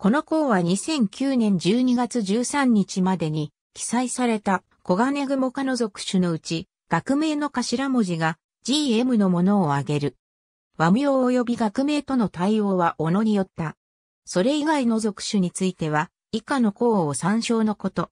この項は2009年12月13日までに記載されたコガネグモ科の属種のうち、学名の頭文字が GM のものを挙げる。和名及び学名との対応はおのによった。それ以外の属種については、以下の項を参照のこと。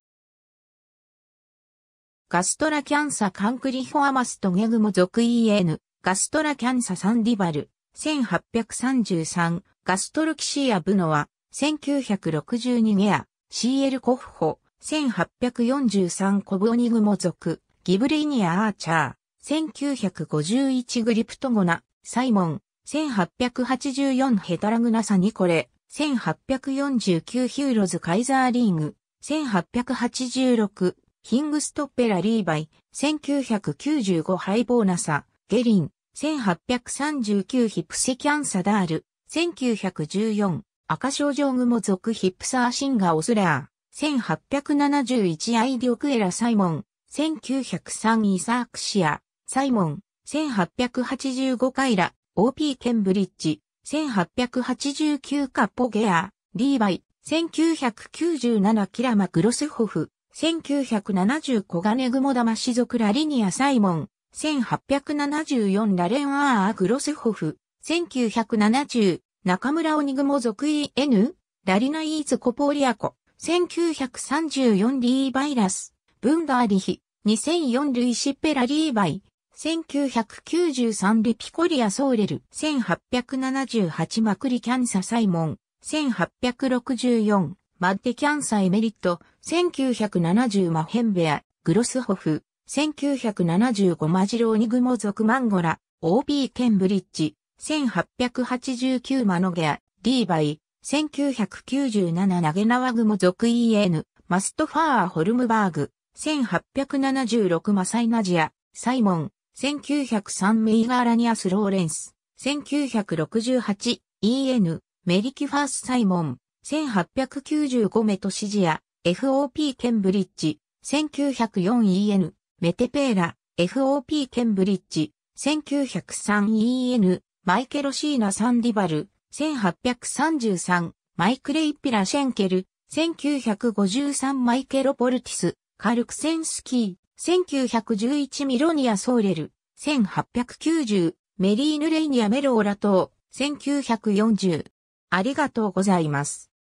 ガストラキャンサカンクリフォアマストゲグモ属 EN、ガストラキャンササンディバル、1833、ガストルキシアブノア、1962ゲア、CL コッホ、1843コブオニグモ族、ギブリイニア・アーチャー、1951グリプトゴナ、サイモン、1884ヘタラグナサニコレ、1849ヒューロズ・カイザーリーグ、1886ヒングストッペラ・リーバイ、1995ハイボーナサ、ゲリン、1839ヒプシキャンサダール、1914赤症状雲族ヒップサーシンガーオスラー、1871アイディオクエラサイモン、1903イサークシア、サイモン、1885カイラ、OP ケンブリッジ、1889カポゲア、リーバイ、1997キラマクロスホフ、1970コガネグモダマシ族ラリニアサイモン、1874ラレンアーアグロスホフ、1970中村鬼雲属 EN、ラリナイーズコポーリアコ、1934リーバイラス、ブンダーリヒ、2004ルイシッペラリーバイ、1993リピコリアソーレル、1878マクリキャンササイモン、1864マッテキャンサエメリット、1970マヘンベア、グロスホフ、1975マジローニグモ族マンゴラ、OB ケンブリッジ、1889マノゲア、リーバイ、1997ナゲナワグモ属 EN、マストファー・ホルムバーグ、1876マサイナジア、サイモン、1903メイガーラニアス・ローレンス、1968 EN、メリキファース・サイモン、1895メトシジア、FOP ケンブリッジ、1904EN、メテペーラ、FOP ケンブリッジ、1903EN、マイケロシーナ・サンディバル、1833、マイクレイ・ピラ・シェンケル、1953マイケロ・ポルティス、カルクセンスキー、1911ミロニア・ソーレル、1890、メリーヌ・レイニア・メローラ島、1940。ありがとうございます。